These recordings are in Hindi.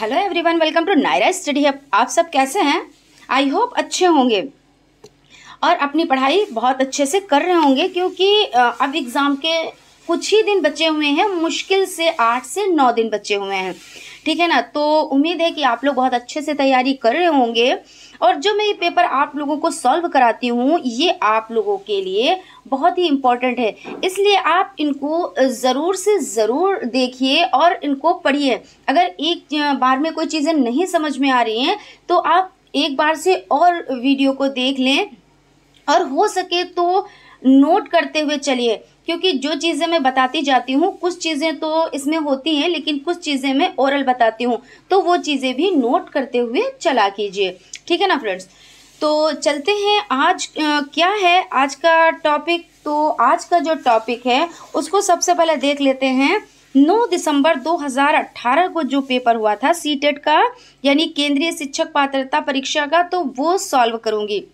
hello everyone welcome to Naira study hub आप सब कैसे हैं आई होप अच्छे होंगे और अपनी पढ़ाई बहुत अच्छे से कर रहे होंगे क्योंकि अब एग्ज़ाम के कुछ ही दिन बचे हुए हैं मुश्किल से आठ से नौ दिन बचे हुए हैं ठीक है ना तो उम्मीद है कि आप लोग बहुत अच्छे से तैयारी कर रहे होंगे और जो मैं ये पेपर आप लोगों को सॉल्व कराती हूँ ये आप लोगों के लिए बहुत ही इम्पॉर्टेंट है इसलिए आप इनको ज़रूर से ज़रूर देखिए और इनको पढ़िए अगर एक बार में कोई चीज़ें नहीं समझ में आ रही हैं तो आप एक बार से और वीडियो को देख लें और हो सके तो नोट करते हुए चलिए क्योंकि जो चीज़ें मैं बताती जाती हूँ कुछ चीज़ें तो इसमें होती हैं लेकिन कुछ चीज़ें मैं ओरल बताती हूँ तो वो चीज़ें भी नोट करते हुए चला कीजिए ठीक है ना फ्रेंड्स तो चलते हैं आज आ, क्या है आज का टॉपिक तो आज का जो टॉपिक है उसको सबसे पहले देख लेते हैं 9 दिसंबर 2018 को जो पेपर हुआ था सी टेट का यानी केंद्रीय शिक्षक पात्रता परीक्षा का तो वो सॉल्व करूंगी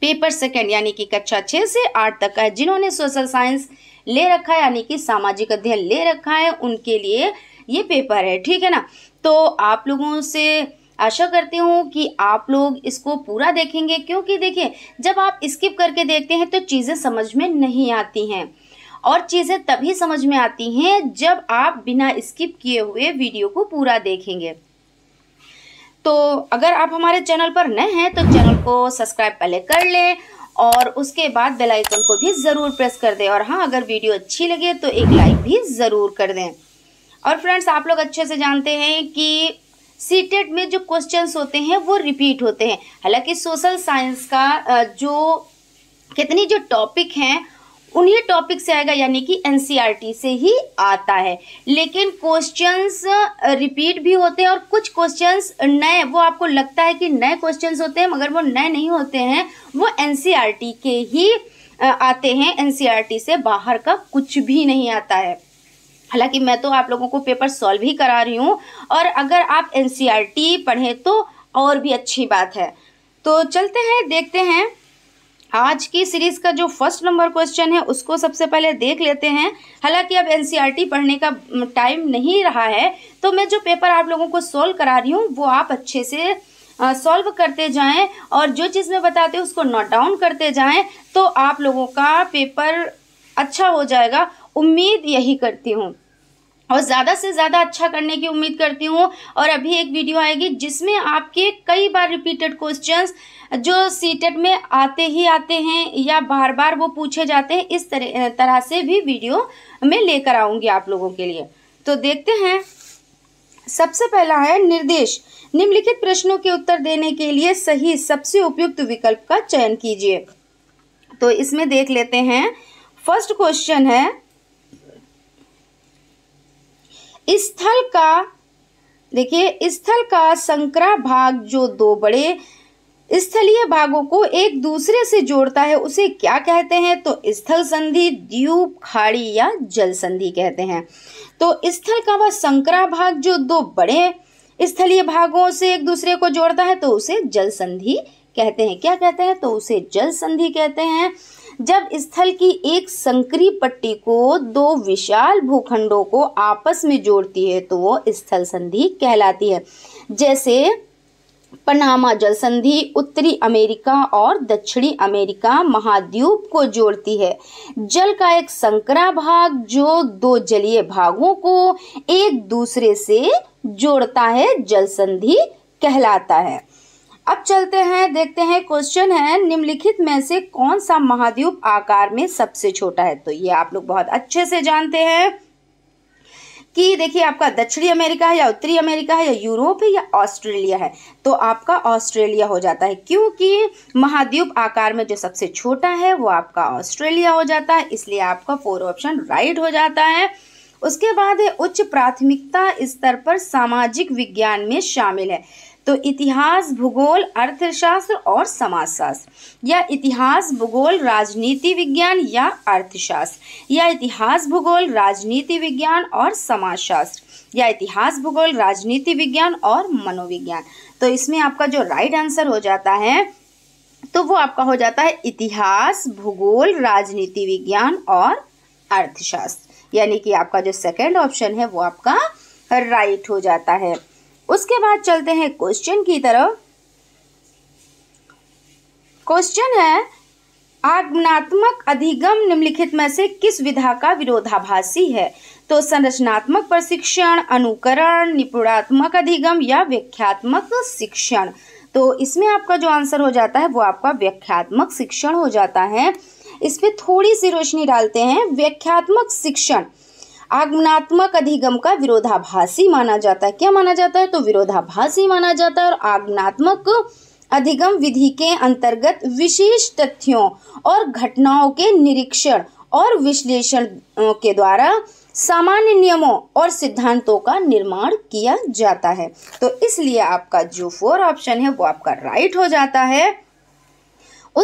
पेपर सेकेंड यानी कि कक्षा छः से आठ तक का है जिन्होंने सोशल साइंस ले रखा है यानी कि सामाजिक अध्ययन ले रखा है उनके लिए ये पेपर है ठीक है ना तो आप लोगों से आशा करती हूँ कि आप लोग इसको पूरा देखेंगे क्योंकि देखिए जब आप स्किप करके देखते हैं तो चीज़ें समझ में नहीं आती हैं और चीज़ें तभी समझ में आती हैं जब आप बिना स्किप किए हुए वीडियो को पूरा देखेंगे तो अगर आप हमारे चैनल पर नए हैं तो चैनल को सब्सक्राइब पहले कर लें और उसके बाद बेल आइकन को भी ज़रूर प्रेस कर दें और हाँ अगर वीडियो अच्छी लगे तो एक लाइक भी ज़रूर कर दें और फ्रेंड्स आप लोग अच्छे से जानते हैं कि सी e में जो क्वेश्चंस होते हैं वो रिपीट होते हैं हालांकि सोशल साइंस का जो कितनी जो टॉपिक हैं उन्हीं टॉपिक से आएगा यानी कि एनसीईआरटी e से ही आता है लेकिन क्वेश्चंस रिपीट भी होते हैं और कुछ क्वेश्चंस नए वो आपको लगता है कि नए क्वेश्चंस होते हैं मगर वो नए नहीं होते हैं वो एनसीईआरटी e के ही आते हैं एनसीईआरटी e से बाहर का कुछ भी नहीं आता है हालांकि मैं तो आप लोगों को पेपर सॉल्व ही करा रही हूँ और अगर आप एन पढ़ें तो और भी अच्छी बात है तो चलते हैं देखते हैं आज की सीरीज का जो फर्स्ट नंबर क्वेश्चन है उसको सबसे पहले देख लेते हैं हालांकि अब एनसीईआरटी e पढ़ने का टाइम नहीं रहा है तो मैं जो पेपर आप लोगों को सोल्व करा रही हूँ वो आप अच्छे से सॉल्व करते जाएं और जो चीज़ मैं बताती हूँ उसको नोट डाउन करते जाएं तो आप लोगों का पेपर अच्छा हो जाएगा उम्मीद यही करती हूँ और ज़्यादा से ज़्यादा अच्छा करने की उम्मीद करती हूँ और अभी एक वीडियो आएगी जिसमें आपके कई बार रिपीटेड क्वेश्चंस जो सीटेट में आते ही आते हैं या बार बार वो पूछे जाते हैं इस तरह तरह से भी वीडियो मैं लेकर आऊँगी आप लोगों के लिए तो देखते हैं सबसे पहला है निर्देश निम्नलिखित प्रश्नों के उत्तर देने के लिए सही सबसे उपयुक्त विकल्प का चयन कीजिए तो इसमें देख लेते हैं फर्स्ट क्वेश्चन है स्थल का देखिए स्थल का संकरा भाग जो दो बड़े स्थलीय भागों को एक दूसरे से जोड़ता है उसे क्या कहते हैं तो स्थल संधि द्वीप खाड़ी या जल संधि कहते हैं तो स्थल का वह संकरा भाग जो दो बड़े स्थलीय भागों से एक दूसरे को जोड़ता है तो उसे जल संधि कहते हैं क्या कहते हैं तो उसे जल संधि कहते हैं जब स्थल की एक संकरी पट्टी को दो विशाल भूखंडों को आपस में जोड़ती है तो वो स्थल संधि कहलाती है जैसे पनामा जल संधि उत्तरी अमेरिका और दक्षिणी अमेरिका महाद्वीप को जोड़ती है जल का एक संकरा भाग जो दो जलीय भागों को एक दूसरे से जोड़ता है जल संधि कहलाता है अब चलते हैं देखते हैं क्वेश्चन है निम्नलिखित में से कौन सा महाद्वीप आकार में सबसे छोटा है तो ये आप लोग बहुत अच्छे से जानते हैं कि देखिए आपका दक्षिणी अमेरिका है या उत्तरी अमेरिका है या यूरोप है या ऑस्ट्रेलिया है तो आपका ऑस्ट्रेलिया हो जाता है क्योंकि महाद्वीप आकार में जो सबसे छोटा है वो आपका ऑस्ट्रेलिया हो जाता है इसलिए आपका फोर ऑप्शन राइट हो जाता है उसके बाद है उच्च प्राथमिकता स्तर पर सामाजिक विज्ञान में शामिल है तो इतिहास भूगोल अर्थशास्त्र और समाजशास्त्र या इतिहास भूगोल राजनीति विज्ञान या अर्थशास्त्र या इतिहास भूगोल राजनीति विज्ञान और समाजशास्त्र या इतिहास भूगोल राजनीति विज्ञान और मनोविज्ञान तो इसमें आपका जो राइट आंसर हो जाता है तो वो आपका हो जाता है इतिहास भूगोल राजनीति विज्ञान और अर्थशास्त्र यानी कि आपका जो सेकंड ऑप्शन है वो आपका राइट हो जाता है उसके बाद चलते हैं क्वेश्चन की तरफ क्वेश्चन है आगमनात्मक अधिगम निम्नलिखित में से किस विधा का विरोधाभासी है तो संरचनात्मक प्रशिक्षण अनुकरण निपुणात्मक अधिगम या व्याख्यात्मक शिक्षण तो इसमें आपका जो आंसर हो जाता है वो आपका व्याख्यात्मक शिक्षण हो जाता है इस पर थोड़ी सी रोशनी डालते हैं व्याख्यात्मक शिक्षण आगमनात्मक अधिगम का विरोधाभासी माना जाता है क्या माना जाता है तो विरोधाभासी माना जाता है और आगमनात्मक अधिगम विधि के अंतर्गत विशेष तथ्यों और घटनाओं के निरीक्षण और विश्लेषण के द्वारा सामान्य नियमों और सिद्धांतों का निर्माण किया जाता है तो इसलिए आपका जो फोर ऑप्शन है वो आपका राइट हो जाता है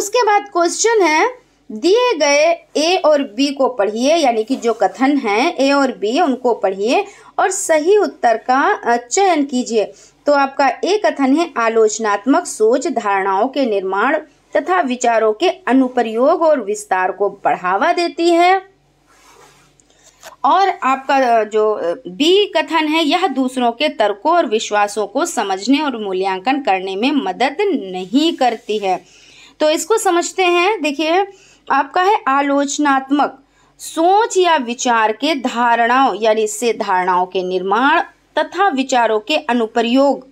उसके बाद क्वेश्चन है दिए गए ए और बी को पढ़िए यानी कि जो कथन हैं ए और बी उनको पढ़िए और सही उत्तर का चयन कीजिए तो आपका ए कथन है आलोचनात्मक सोच धारणाओं के निर्माण तथा विचारों के अनुप्रयोग और विस्तार को बढ़ावा देती है और आपका जो बी कथन है यह दूसरों के तर्कों और विश्वासों को समझने और मूल्यांकन करने में मदद नहीं करती है तो इसको समझते हैं देखिए आपका है आलोचनात्मक सोच या विचार के धारणाओं यानी इससे धारणाओं के निर्माण तथा विचारों के अनुप्रयोग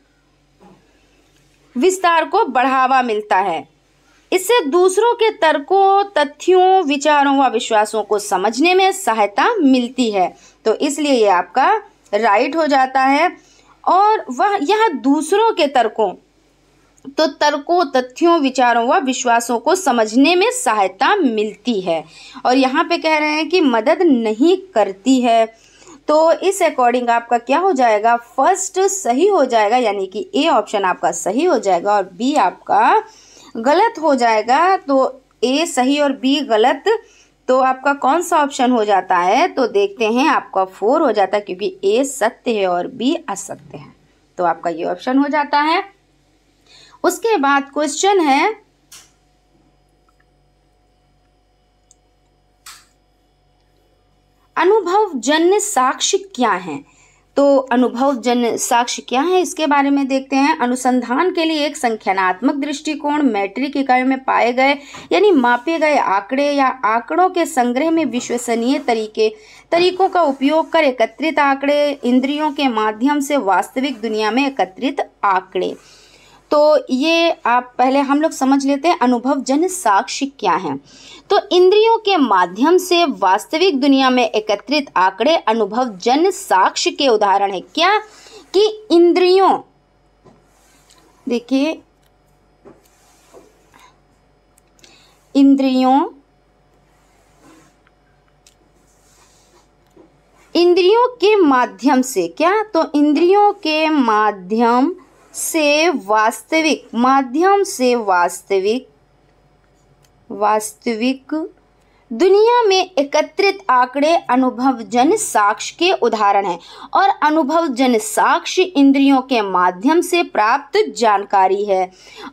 विस्तार को बढ़ावा मिलता है इससे दूसरों के तर्कों तथ्यों विचारों व विश्वासों को समझने में सहायता मिलती है तो इसलिए ये आपका राइट हो जाता है और वह यह दूसरों के तर्कों तो तर्कों तथ्यों विचारों व विश्वासों को समझने में सहायता मिलती है और यहाँ पे कह रहे हैं कि मदद नहीं करती है तो इस अकॉर्डिंग आपका क्या हो जाएगा फर्स्ट सही हो जाएगा यानी कि ए ऑप्शन आपका सही हो जाएगा और बी आपका गलत हो जाएगा तो ए सही और बी गलत तो आपका कौन सा ऑप्शन हो जाता है तो देखते हैं आपका फोर हो जाता है क्योंकि ए सत्य है और बी असत्य है तो आपका ये ऑप्शन हो जाता है उसके बाद क्वेश्चन है अनुभव जन्य साक्ष्य क्या हैं तो अनुभव जन साक्ष्य क्या है इसके बारे में देखते हैं अनुसंधान के लिए एक संख्यानात्मक दृष्टिकोण मैट्रिक इकाई में पाए गए यानी मापे गए आंकड़े या आंकड़ों के संग्रह में विश्वसनीय तरीके तरीकों का उपयोग कर एकत्रित आंकड़े इंद्रियों के माध्यम से वास्तविक दुनिया में एकत्रित आंकड़े तो ये आप पहले हम लोग समझ लेते हैं अनुभव जन साक्ष क्या हैं तो इंद्रियों के माध्यम से वास्तविक दुनिया में एकत्रित आंकड़े अनुभव जन साक्ष के उदाहरण है क्या कि इंद्रियों देखिए इंद्रियों इंद्रियों के माध्यम से क्या तो इंद्रियों के माध्यम से वास्तविक माध्यम से वास्तविक वास्तविक दुनिया में एकत्रित आंकड़े अनुभवजन साक्ष्य के उदाहरण हैं और अनुभवजन साक्ष्य इंद्रियों के माध्यम से प्राप्त जानकारी है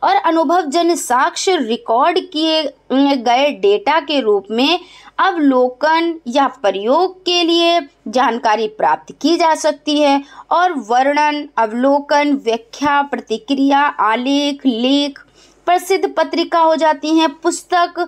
और अनुभवजन साक्ष रिकॉर्ड किए गए डेटा के रूप में अवलोकन या प्रयोग के लिए जानकारी प्राप्त की जा सकती है और वर्णन अवलोकन व्याख्या प्रतिक्रिया आलेख लेख प्रसिद्ध पत्रिका हो जाती हैं पुस्तक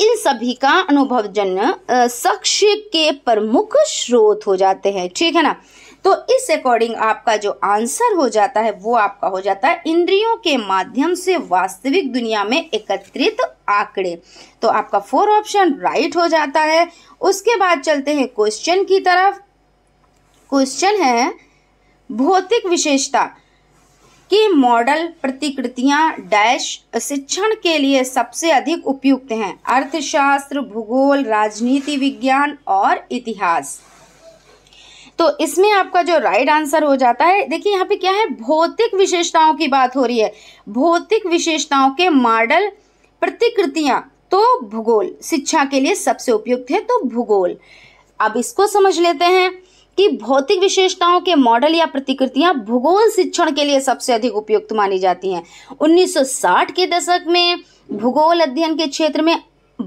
इन सभी का अनुभवजन्य शख्स के प्रमुख स्रोत हो जाते हैं ठीक है ना तो इस अकॉर्डिंग आपका जो आंसर हो जाता है वो आपका हो जाता है इंद्रियों के माध्यम से वास्तविक दुनिया में एकत्रित आंकड़े तो आपका फोर ऑप्शन राइट हो जाता है उसके बाद चलते हैं क्वेश्चन की तरफ क्वेश्चन है भौतिक विशेषता कि मॉडल प्रतिकृतियां डैश शिक्षण के लिए सबसे अधिक उपयुक्त हैं अर्थशास्त्र भूगोल राजनीति विज्ञान और इतिहास तो इसमें आपका जो राइट आंसर हो जाता है देखिए यहाँ पे क्या है भौतिक विशेषताओं की बात हो रही है भौतिक विशेषताओं के मॉडल प्रतिकृतियां तो भूगोल शिक्षा के लिए सबसे उपयुक्त है तो भूगोल अब इसको समझ लेते हैं कि भौतिक विशेषताओं के मॉडल या प्रतिकृतियां भूगोल शिक्षण के लिए सबसे अधिक उपयुक्त मानी जाती हैं 1960 के दशक में भूगोल अध्ययन के क्षेत्र में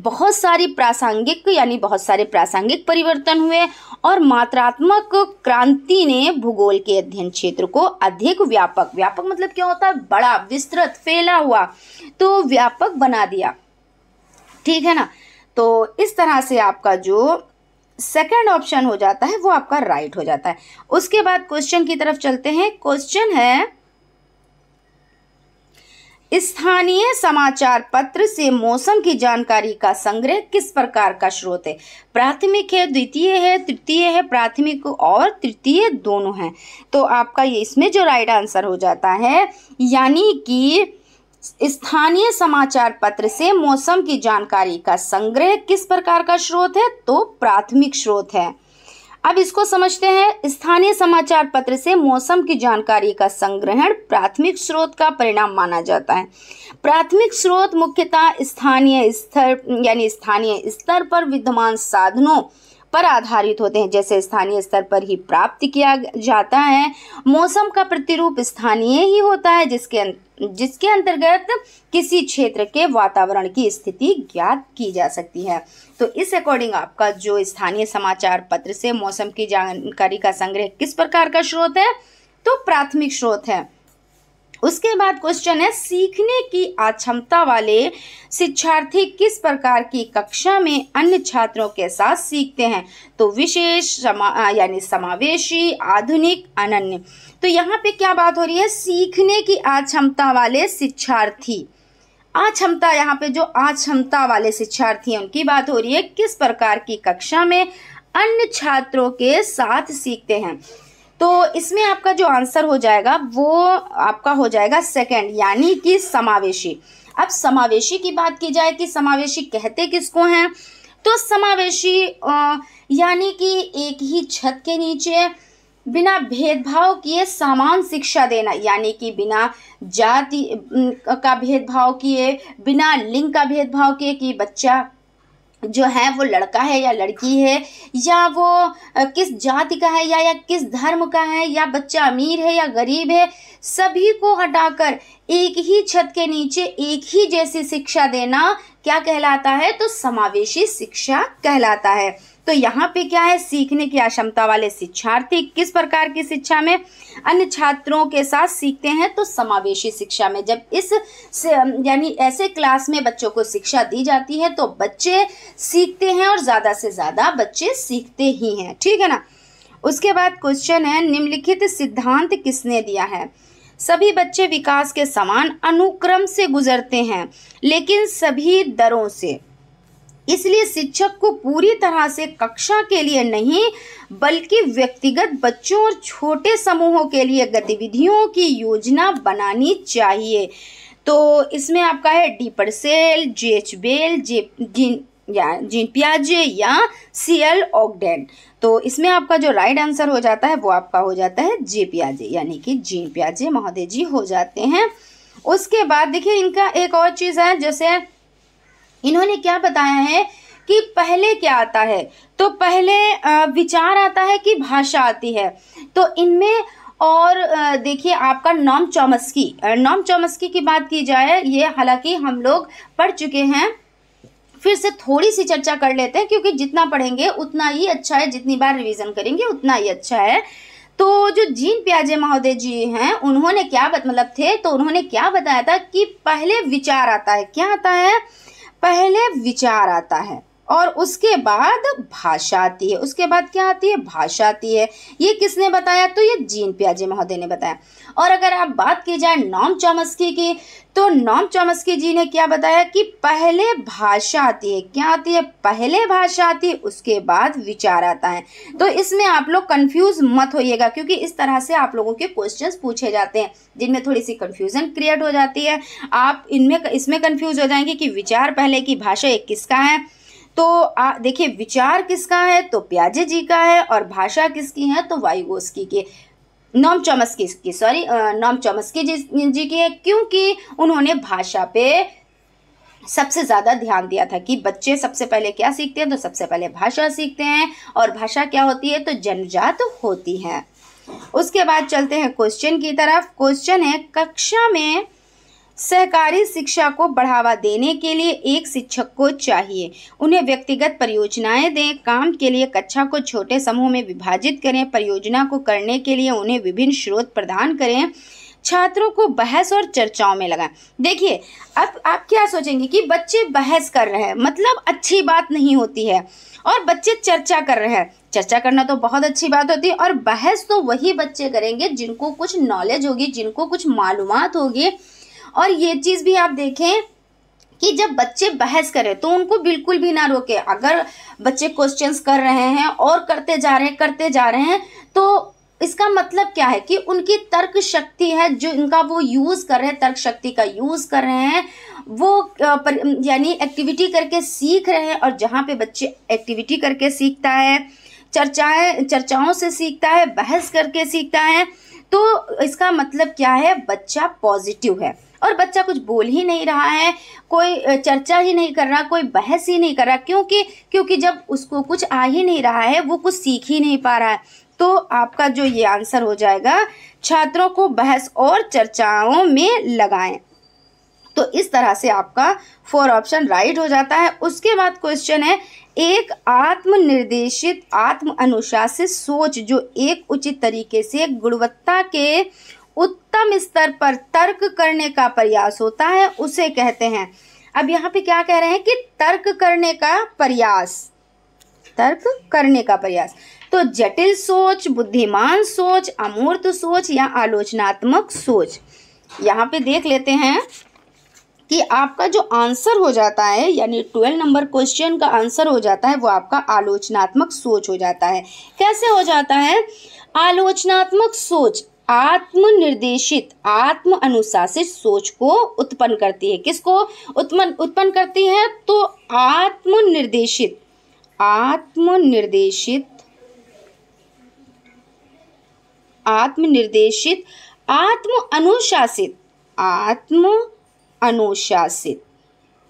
बहुत सारी प्रासंगिक यानी बहुत सारे प्रासंगिक परिवर्तन हुए और मात्रात्मक क्रांति ने भूगोल के अध्ययन क्षेत्र को अधिक व्यापक व्यापक मतलब क्या होता है बड़ा विस्तृत फैला हुआ तो व्यापक बना दिया ठीक है ना तो इस तरह से आपका जो सेकेंड ऑप्शन हो जाता है वो आपका राइट right हो जाता है उसके बाद क्वेश्चन की तरफ चलते हैं क्वेश्चन है स्थानीय समाचार पत्र से मौसम की जानकारी का संग्रह किस प्रकार का स्रोत है प्राथमिक है द्वितीय है तृतीय है प्राथमिक और तृतीय दोनों हैं तो आपका ये इसमें जो राइट आंसर हो जाता है यानी कि स्थानीय समाचार पत्र से मौसम की जानकारी का संग्रह किस प्रकार का स्रोत है तो प्राथमिक स्रोत है अब इसको समझते हैं स्थानीय समाचार पत्र से मौसम की जानकारी का संग्रहण प्राथमिक स्रोत का परिणाम माना जाता है प्राथमिक स्रोत मुख्यतः स्थानीय स्तर यानी स्थानीय स्तर पर विद्यमान साधनों पर आधारित होते हैं जैसे स्थानीय स्तर पर ही प्राप्त किया जाता है मौसम का प्रतिरूप स्थानीय ही होता है जिसके जिसके अंतर्गत किसी क्षेत्र के वातावरण की स्थिति ज्ञात की जा सकती है तो इस अकॉर्डिंग आपका जो स्थानीय समाचार पत्र से मौसम की जानकारी का संग्रह किस प्रकार का स्रोत है तो प्राथमिक स्रोत है उसके बाद क्वेश्चन है सीखने की अक्षमता वाले शिक्षार्थी किस प्रकार की कक्षा में अन्य छात्रों के साथ सीखते हैं तो विशेष समा यानी समावेशी आधुनिक अनन्य तो यहाँ पे क्या बात हो रही है सीखने की अक्षमता वाले शिक्षार्थी अक्षमता यहाँ पे जो अक्षमता वाले शिक्षार्थी उनकी बात हो रही है किस प्रकार की कक्षा में अन्य छात्रों के साथ सीखते हैं तो इसमें आपका जो आंसर हो जाएगा वो आपका हो जाएगा सेकंड यानी कि समावेशी अब समावेशी की बात की जाए कि समावेशी कहते किसको हैं तो समावेशी यानी कि एक ही छत के नीचे बिना भेदभाव किए समान शिक्षा देना यानी कि बिना जाति का भेदभाव किए बिना लिंग का भेदभाव किए कि बच्चा जो है वो लड़का है या लड़की है या वो किस जाति का है या या किस धर्म का है या बच्चा अमीर है या गरीब है सभी को हटाकर एक ही छत के नीचे एक ही जैसी शिक्षा देना क्या कहलाता है तो समावेशी शिक्षा कहलाता है तो यहाँ पे क्या है सीखने की अक्षमता वाले शिक्षार्थी किस प्रकार की शिक्षा में अन्य छात्रों के साथ सीखते हैं तो समावेशी शिक्षा में जब इस यानी ऐसे क्लास में बच्चों को शिक्षा दी जाती है तो बच्चे सीखते हैं और ज़्यादा से ज़्यादा बच्चे सीखते ही हैं ठीक है ना उसके बाद क्वेश्चन है निम्नलिखित सिद्धांत किसने दिया है सभी बच्चे विकास के समान अनुक्रम से गुजरते हैं लेकिन सभी दरों से इसलिए शिक्षक को पूरी तरह से कक्षा के लिए नहीं बल्कि व्यक्तिगत बच्चों और छोटे समूहों के लिए गतिविधियों की योजना बनानी चाहिए तो इसमें आपका है डीपरसेल जे एच बेल जे जिन या जिन प्याजे या सी एल ऑगडेन तो इसमें आपका जो राइट आंसर हो जाता है वो आपका हो जाता है जे प्याजे यानी कि जीन प्याजे महोदय जी हो जाते हैं उसके बाद देखिए इनका एक और चीज़ है जैसे इन्होंने क्या बताया है कि पहले क्या आता है तो पहले विचार आता है कि भाषा आती है तो इनमें और देखिए आपका नॉम चौमस्की नॉम चौमस्की की बात की जाए ये हालांकि हम लोग पढ़ चुके हैं फिर से थोड़ी सी चर्चा कर लेते हैं क्योंकि जितना पढ़ेंगे उतना ही अच्छा है जितनी बार रिवीजन करेंगे उतना ही अच्छा है तो जो जीन प्याजे महोदय जी हैं उन्होंने क्या मतलब थे तो उन्होंने क्या बताया था कि पहले विचार आता है क्या आता है पहले विचार आता है और उसके बाद भाषा आती है उसके बाद क्या आती है भाषा आती है ये किसने बताया तो ये जीन प्याजे महोदय ने बताया और अगर आप बात की जाए नॉम चौमस्की की तो नॉम चौमस्की जी ने क्या बताया कि पहले भाषा आती है क्या आती है पहले भाषा आती है उसके बाद विचार आता है तो इसमें आप लोग कंफ्यूज मत होइएगा क्योंकि इस तरह से आप लोगों के क्वेश्चंस पूछे जाते हैं जिनमें थोड़ी सी कंफ्यूजन क्रिएट हो जाती है आप इनमें इसमें कन्फ्यूज़ हो जाएंगे कि विचार पहले की भाषा एक किसका है तो देखिए विचार किसका है तो प्याजे जी का है और भाषा किसकी है तो वायुगोस्की की नॉम चॉमस्की की सॉरी नॉम चॉमस्की जी जी की है क्योंकि उन्होंने भाषा पे सबसे ज़्यादा ध्यान दिया था कि बच्चे सबसे पहले क्या सीखते हैं तो सबसे पहले भाषा सीखते हैं और भाषा क्या होती है तो जन्मजात होती है उसके बाद चलते हैं क्वेश्चन की तरफ क्वेश्चन है कक्षा में सहकारी शिक्षा को बढ़ावा देने के लिए एक शिक्षक को चाहिए उन्हें व्यक्तिगत परियोजनाएं दें काम के लिए कक्षा को छोटे समूह में विभाजित करें परियोजना को करने के लिए उन्हें विभिन्न स्रोत प्रदान करें छात्रों को बहस और चर्चाओं में लगाएं देखिए अब आप क्या सोचेंगे कि बच्चे बहस कर रहे हैं मतलब अच्छी बात नहीं होती है और बच्चे चर्चा कर रहे हैं चर्चा करना तो बहुत अच्छी बात होती है और बहस तो वही बच्चे करेंगे जिनको कुछ नॉलेज होगी जिनको कुछ मालूम होगी और ये चीज़ भी आप देखें कि जब बच्चे बहस करें तो उनको बिल्कुल भी ना रोके अगर बच्चे क्वेश्चंस कर रहे हैं और करते जा रहे हैं करते जा रहे हैं तो इसका मतलब क्या है कि उनकी तर्क शक्ति है जो इनका वो यूज़ कर रहे हैं तर्क शक्ति का यूज़ कर रहे हैं वो यानी एक्टिविटी करके सीख रहे हैं और जहाँ पे बच्चे एक्टिविटी करके सीखता है चर्चाएं चर्चाओं से सीखता है बहस करके सीखता है तो इसका मतलब क्या है बच्चा पॉजिटिव है और बच्चा कुछ बोल ही नहीं रहा है कोई चर्चा ही नहीं कर रहा कोई बहस ही नहीं कर रहा क्योंकि क्योंकि जब उसको कुछ आ ही नहीं रहा है वो कुछ सीख ही नहीं पा रहा है तो आपका जो ये आंसर हो जाएगा छात्रों को बहस और चर्चाओं में लगाएं तो इस तरह से आपका फोर ऑप्शन राइट हो जाता है उसके बाद क्वेश्चन है एक आत्मनिर्देशित आत्म अनुशासित सोच जो एक उचित तरीके से गुणवत्ता के उत्तम स्तर पर तर्क करने का प्रयास होता है उसे कहते हैं अब यहाँ पे क्या कह रहे हैं कि तर्क करने का प्रयास तर्क करने का प्रयास तो जटिल सोच बुद्धिमान सोच अमूर्त सोच या आलोचनात्मक सोच यहाँ पे देख लेते हैं कि आपका जो आंसर हो जाता है यानी ट्वेल्व नंबर क्वेश्चन का आंसर हो जाता है वो आपका आलोचनात्मक सोच हो जाता है कैसे हो जाता है आलोचनात्मक सोच आत्मनिर्देशित आत्म अनुशासित सोच को उत्पन्न करती है किसको उत्पन्न उत्पन्न करती है तो आत्मनिर्देशित आत्मनिर्देशित आत्मनिर्देशित आत्म अनुशासित आत्म अनुशासित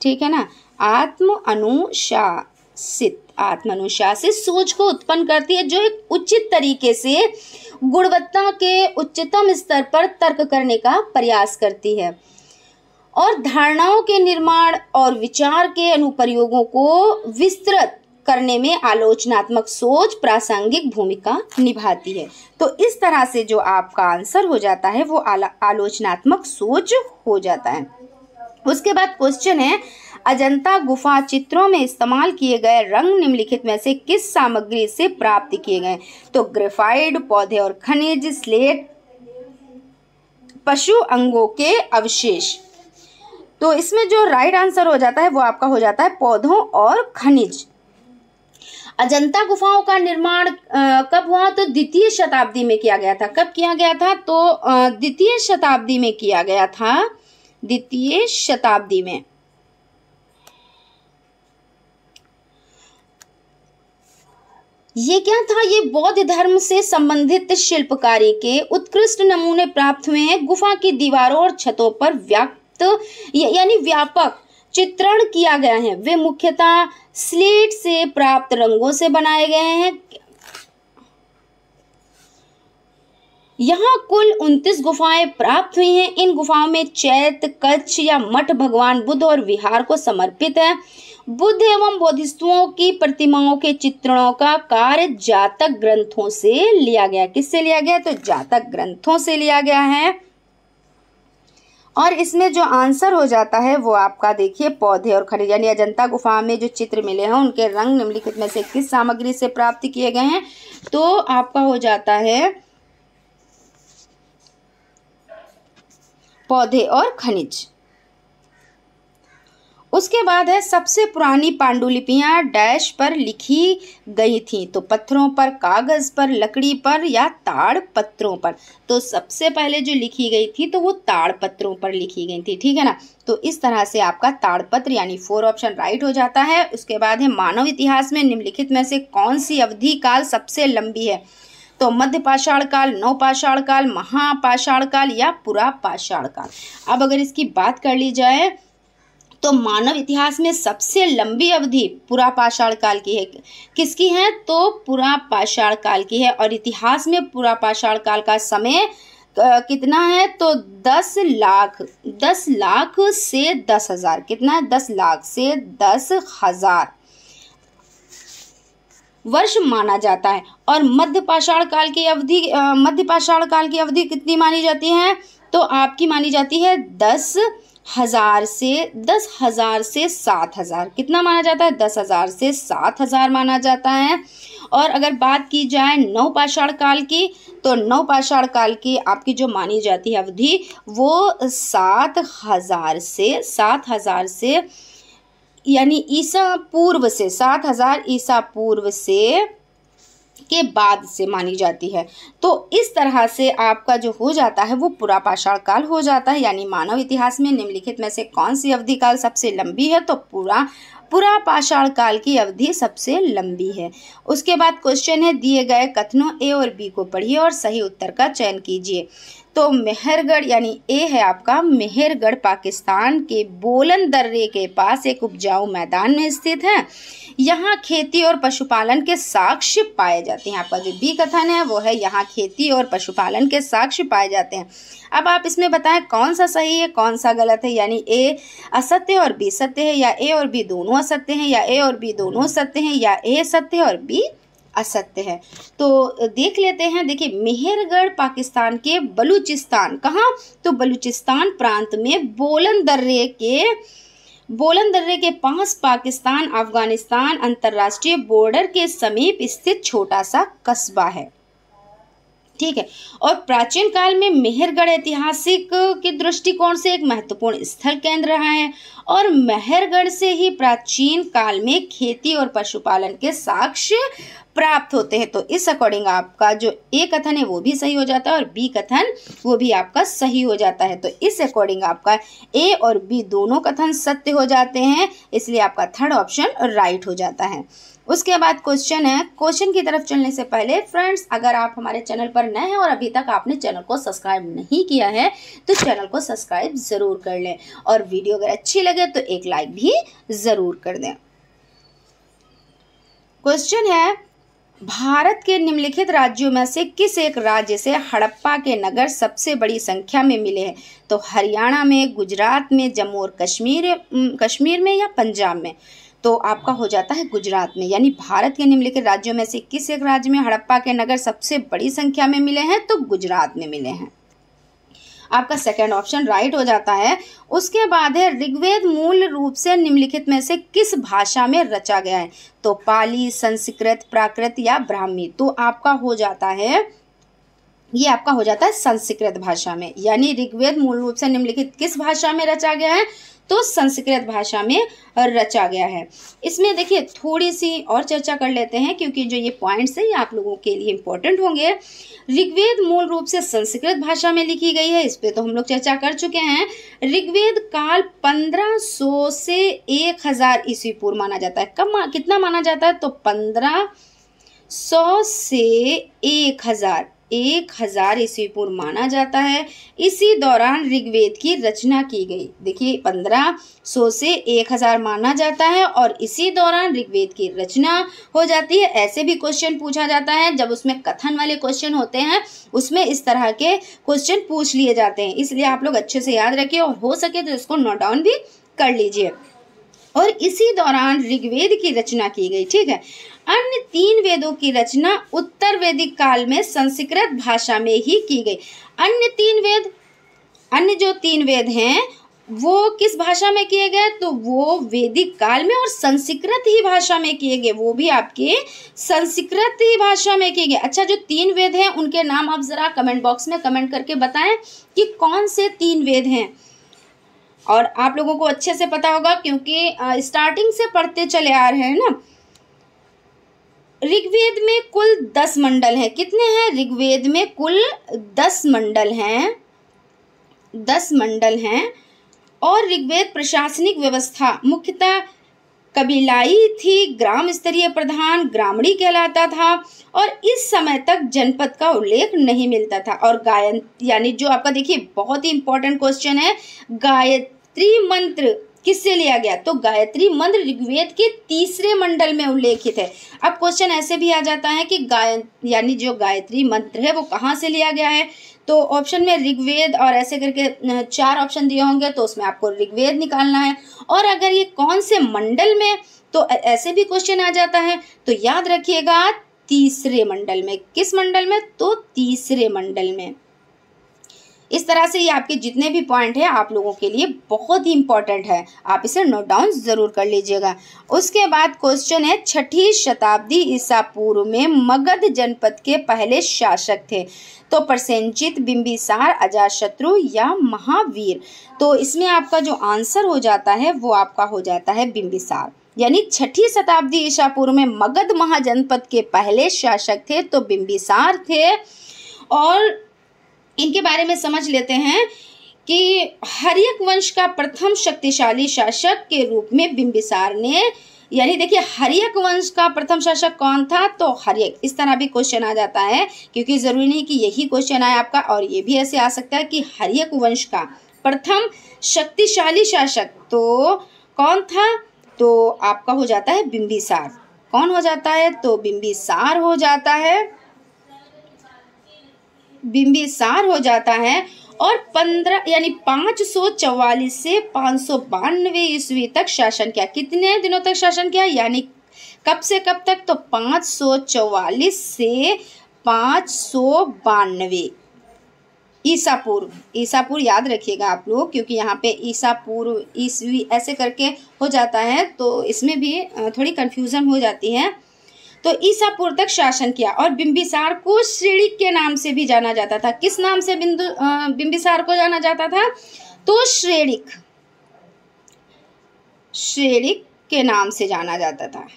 ठीक है ना आत्म अनुशासित अनुशासित सोच को उत्पन्न करती है जो एक उचित तरीके से गुणवत्ता के उच्चतम स्तर पर तर्क करने का प्रयास करती है और धारणाओं के निर्माण और विचार के अनुप्रयोगों को विस्तृत करने में आलोचनात्मक सोच प्रासंगिक भूमिका निभाती है तो इस तरह से जो आपका आंसर हो जाता है वो आलोचनात्मक सोच हो जाता है उसके बाद क्वेश्चन है अजंता गुफा चित्रों में इस्तेमाल किए गए रंग निम्नलिखित में से किस सामग्री से प्राप्त किए गए तो ग्रेफाइड पौधे और खनिज स्लेट पशु अंगों के अवशेष तो इसमें जो राइट आंसर हो जाता है वो आपका हो जाता है पौधों और खनिज अजंता गुफाओं का निर्माण कब हुआ तो द्वितीय शताब्दी में किया गया था कब किया गया था तो द्वितीय शताब्दी में किया गया था द्वितीय शताब्दी में ये क्या था ये बौद्ध धर्म से संबंधित शिल्पकारी के उत्कृष्ट नमूने प्राप्त हुए हैं गुफा की दीवारों और छतों पर व्याप्त यानी व्यापक चित्रण किया गया है वे मुख्यतः स्लेट से प्राप्त रंगों से बनाए गए हैं यहाँ कुल 29 गुफाएं प्राप्त हुई हैं इन गुफाओं में चैत कच्छ या मठ भगवान बुद्ध और विहार को समर्पित है बुद्ध एवं बोधिस्तुओं की प्रतिमाओं के चित्रणों का कार्य जातक ग्रंथों से लिया गया किससे लिया गया तो जातक ग्रंथों से लिया गया है और इसमें जो आंसर हो जाता है वो आपका देखिए पौधे और खनिज यानी अजंता गुफा में जो चित्र मिले हैं उनके रंग निम्नलिखित में से किस सामग्री से प्राप्त किए गए हैं तो आपका हो जाता है पौधे और खनिज उसके बाद है सबसे पुरानी पांडुलिपियां डैश पर लिखी गई थी तो पत्थरों पर कागज पर लकड़ी पर या ताड़ पत्रों पर तो सबसे पहले जो लिखी गई थी तो वो ताड़ पत्रों पर लिखी गई थी ठीक है ना तो इस तरह से आपका ताड़पत्र यानी फोर ऑप्शन राइट हो जाता है उसके बाद है मानव इतिहास में निम्नलिखित में से कौन सी अवधि काल सबसे लंबी है तो मध्य पाषाण काल पाषाण काल महापाषाण काल या पुरा पाषाण काल अब अगर इसकी बात कर ली जाए तो मानव इतिहास में सबसे लंबी अवधि पुरा पाषाण काल की है किसकी है तो पुरा पाषाण काल की है और इतिहास में पुरा पाषाण काल का समय कितना है तो दस लाख दस लाख से दस हज़ार कितना है दस लाख से दस हज़ार वर्ष माना जाता है और मध्य पाषाण काल की अवधि मध्य पाषाण काल की अवधि कितनी मानी जाती है तो आपकी मानी जाती है दस हजार से दस हजार से सात हजार कितना माना जाता है दस हजार से सात हजार माना जाता है और अगर बात की जाए नौ पाषाण काल की तो नौ पाषाण काल की आपकी जो मानी जाती है अवधि वो सात हजार से सात हजार से यानी ईसा पूर्व से सात हजार ईसा पूर्व से के बाद से मानी जाती है तो इस तरह से आपका जो हो जाता है वो पूरा पाषाण काल हो जाता है यानी मानव इतिहास में निम्नलिखित में से कौन सी अवधि काल सबसे लंबी है तो पूरा पूरा पाषाण काल की अवधि सबसे लंबी है उसके बाद क्वेश्चन है दिए गए कथनों ए और बी को पढ़िए और सही उत्तर का चयन कीजिए तो मेहरगढ़ यानी ए है आपका मेहरगढ़ पाकिस्तान के बोलन दर्रे के पास एक उपजाऊ मैदान में स्थित है यहाँ खेती और पशुपालन के साक्ष्य पाए जाते हैं आपका जो बी कथन है वो है यहाँ खेती और पशुपालन के साक्ष्य पाए जाते हैं अब आप इसमें बताएं कौन सा सही है कौन सा गलत है यानी ए असत्य और बी सत्य है या ए और बी दोनों असत्य हैं या ए और बी दोनों सत्य हैं या ए सत्य और बी असत्य है तो देख लेते हैं देखिए मेहरगढ़ पाकिस्तान के बलूचिस्तान कहाँ तो बलूचिस्तान प्रांत में बोलन दर्रे के बोलन दर्रे के पास पाकिस्तान अफगानिस्तान अंतर्राष्ट्रीय बॉर्डर के समीप स्थित छोटा सा कस्बा है ठीक है और प्राचीन काल में मेहरगढ़ ऐतिहासिक के दृष्टिकोण से एक महत्वपूर्ण स्थल केंद्र रहा है और मेहरगढ़ से ही प्राचीन काल में खेती और पशुपालन के साक्ष्य प्राप्त होते हैं तो इस अकॉर्डिंग आपका जो ए कथन है वो भी सही हो जाता है और बी कथन वो भी आपका सही हो जाता है तो इस अकॉर्डिंग आपका ए और बी दोनों कथन सत्य हो जाते हैं इसलिए आपका थर्ड ऑप्शन राइट हो जाता है उसके बाद क्वेश्चन है क्वेश्चन की तरफ चलने से पहले फ्रेंड्स अगर आप हमारे चैनल पर नए हैं और अभी तक आपने चैनल को सब्सक्राइब नहीं किया है तो चैनल को सब्सक्राइब ज़रूर कर लें और वीडियो अगर अच्छी लगे तो एक लाइक भी ज़रूर कर दें क्वेश्चन है भारत के निम्नलिखित राज्यों में से किस एक राज्य से हड़प्पा के नगर सबसे बड़ी संख्या में मिले हैं तो हरियाणा में गुजरात में जम्मू और कश्मीर कश्मीर में या पंजाब में तो आपका हो जाता है गुजरात में यानी भारत के निम्नलिखित राज्यों में से किस एक राज्य में हड़प्पा के नगर सबसे बड़ी संख्या में मिले हैं तो गुजरात में मिले हैं आपका सेकंड ऑप्शन राइट हो जाता है उसके बाद है ऋग्वेद मूल रूप से निम्नलिखित में से किस भाषा में रचा गया है तो पाली संस्कृत प्राकृत या ब्राह्मी तो आपका हो जाता है ये आपका हो जाता है संस्कृत भाषा में यानी ऋग्वेद मूल रूप से निम्नलिखित किस भाषा में रचा गया है तो संस्कृत भाषा में रचा गया है इसमें देखिए थोड़ी सी और चर्चा कर लेते हैं क्योंकि जो ये पॉइंट्स हैं ये आप लोगों के लिए इंपॉर्टेंट होंगे ऋग्वेद मूल रूप से संस्कृत भाषा में लिखी गई है इस पर तो हम लोग चर्चा कर चुके हैं ऋग्वेद काल 1500 से 1000 ईस्वी पूर्व माना जाता है कब मा, कितना माना जाता है तो सौ से हज़ार एक हजार ईस्वी पूर्व माना जाता है इसी दौरान ऋग्वेद की रचना की गई देखिए पंद्रह सौ से एक हजार माना जाता है और इसी दौरान ऋग्वेद की रचना हो जाती है ऐसे भी क्वेश्चन पूछा जाता है जब उसमें कथन वाले क्वेश्चन होते हैं उसमें इस तरह के क्वेश्चन पूछ लिए जाते हैं इसलिए आप लोग अच्छे से याद रखिए और हो सके तो इसको नोट डाउन भी कर लीजिए और इसी दौरान ऋग्वेद की रचना की गई ठीक है अन्य तीन वेदों की रचना उत्तर वैदिक काल में संस्कृत भाषा में ही की गई अन्य तीन वेद अन्य जो तीन वेद हैं वो किस भाषा में किए गए तो वो वैदिक काल में और संस्कृत ही भाषा में किए गए वो भी आपके संस्कृत ही भाषा में किए गए अच्छा जो तीन वेद हैं उनके नाम आप ज़रा कमेंट बॉक्स में कमेंट करके बताएं कि कौन से तीन वेद हैं और आप लोगों को अच्छे से पता होगा क्योंकि स्टार्टिंग से पढ़ते चले आ रहे हैं ना ऋग्वेद में कुल दस मंडल हैं कितने हैं ऋग्वेद में कुल दस मंडल हैं दस मंडल हैं और ऋग्वेद प्रशासनिक व्यवस्था मुख्यतः कबीलाई थी ग्राम स्तरीय प्रधान ग्रामणी कहलाता था और इस समय तक जनपद का उल्लेख नहीं मिलता था और गायन यानी जो आपका देखिए बहुत ही इंपॉर्टेंट क्वेश्चन है गायत्री मंत्र किससे लिया गया तो गायत्री मंत्र ऋग्वेद के तीसरे मंडल में उल्लेखित है अब क्वेश्चन ऐसे भी आ जाता है कि गाय यानी जो गायत्री मंत्र है वो कहाँ से लिया गया है तो ऑप्शन में ऋग्वेद और ऐसे करके चार ऑप्शन दिए होंगे तो उसमें आपको ऋग्वेद निकालना है और अगर ये कौन से मंडल में तो ऐसे भी क्वेश्चन आ जाता है तो याद रखिएगा तीसरे मंडल में किस मंडल में तो तीसरे मंडल में इस तरह से ये आपके जितने भी पॉइंट हैं आप लोगों के लिए बहुत ही इंपॉर्टेंट है आप इसे नोट डाउन ज़रूर कर लीजिएगा उसके बाद क्वेश्चन है छठी शताब्दी ईसा पूर्व में मगध जनपद के पहले शासक थे तो प्रसेंचित बिंबिसार अजाशत्रु या महावीर तो इसमें आपका जो आंसर हो जाता है वो आपका हो जाता है बिंबिसार यानी छठी शताब्दी ईसा पूर्व में मगध महाजनपद के पहले शासक थे तो बिंबिसार थे और इनके बारे में समझ लेते हैं कि हरियक वंश का प्रथम शक्तिशाली शासक के रूप में बिंबिसार ने यानी देखिए हरियक वंश का प्रथम शासक कौन था तो हरियक इस तरह भी क्वेश्चन आ जाता है क्योंकि ज़रूरी नहीं कि यही क्वेश्चन आए आपका और ये भी ऐसे आ सकता है कि हरियक वंश का प्रथम शक्तिशाली शासक तो कौन था तो आपका हो जाता है बिंबिसार कौन हो जाता है तो बिंबिसार हो जाता है बिंबिसार हो जाता है और पंद्रह यानी पाँच सौ चौवालीस से पाँच सौ बानवे ईस्वी तक शासन किया कितने दिनों तक शासन किया यानी कब से कब तक तो पाँच सौ चौवालीस से पाँच सौ बानवे ईसा पूर्व ईसा पूर्व याद रखिएगा आप लोग क्योंकि यहाँ पे ईसा पूर्व ऐसे करके हो जाता है तो इसमें भी थोड़ी कन्फ्यूज़न हो जाती है तो ईसापुर तक शासन किया और बिंबिसार को श्रेणी के नाम से भी जाना जाता था किस नाम से बिंदु बिंबिसार को जाना जाता था तो श्रेणिक श्रेणिक के नाम से जाना जाता था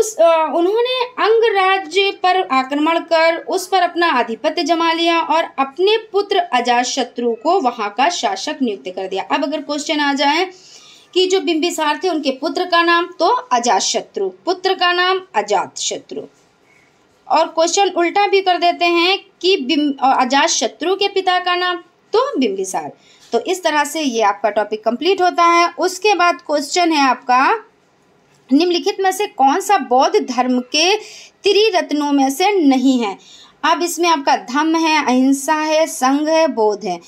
उस उन्होंने अंग राज्य पर आक्रमण कर उस पर अपना आधिपत्य जमा लिया और अपने पुत्र अजात शत्रु को वहां का शासक नियुक्त कर दिया अब अगर क्वेश्चन आ जाए कि जो बिंबिसार थे उनके पुत्र का नाम तो अजात शत्रु पुत्र का नाम अजात शत्रु और क्वेश्चन उल्टा भी कर देते हैं कि अजात शत्रु के पिता का नाम तो बिंबिसार तो इस तरह से ये आपका टॉपिक कंप्लीट होता है उसके बाद क्वेश्चन है आपका निम्नलिखित में से कौन सा बौद्ध धर्म के त्रिरत्नों में से नहीं है अब इसमें आपका धम्म है अहिंसा है संघ है बोध है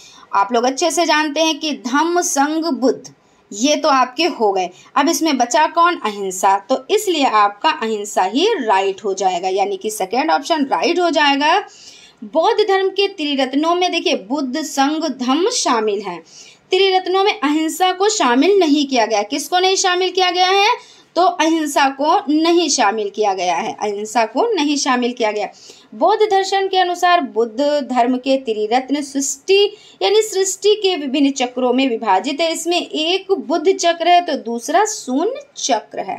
आप लोग अच्छे से जानते हैं कि धम्म संघ बुद्ध ये तो आपके हो गए अब इसमें बचा कौन अहिंसा तो इसलिए आपका अहिंसा ही राइट हो जाएगा यानी कि सेकेंड ऑप्शन राइट हो जाएगा बौद्ध धर्म के त्रिरत्नों में देखिए बुद्ध संघ धम्म शामिल हैं त्रिरत्नों में अहिंसा को शामिल नहीं किया गया किसको नहीं शामिल किया गया है तो अहिंसा को नहीं शामिल किया गया है अहिंसा को नहीं शामिल किया गया बौद्ध दर्शन के अनुसार बुद्ध धर्म के त्रिरत्न सृष्टि यानी सृष्टि के विभिन्न चक्रों में विभाजित है इसमें एक बुद्ध चक्र है तो दूसरा शून्य चक्र है